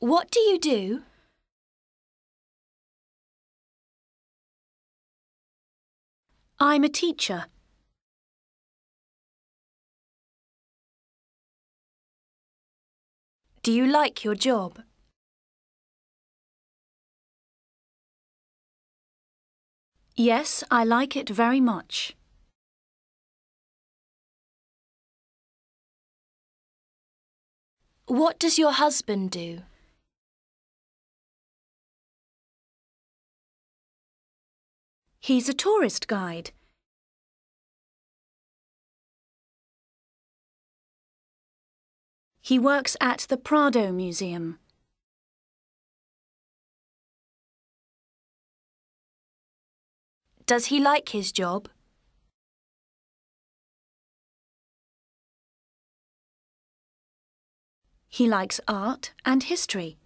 What do you do? I'm a teacher. Do you like your job? Yes, I like it very much. What does your husband do? He's a tourist guide. He works at the Prado Museum. Does he like his job? He likes art and history.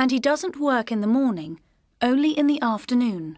and he doesn't work in the morning, only in the afternoon.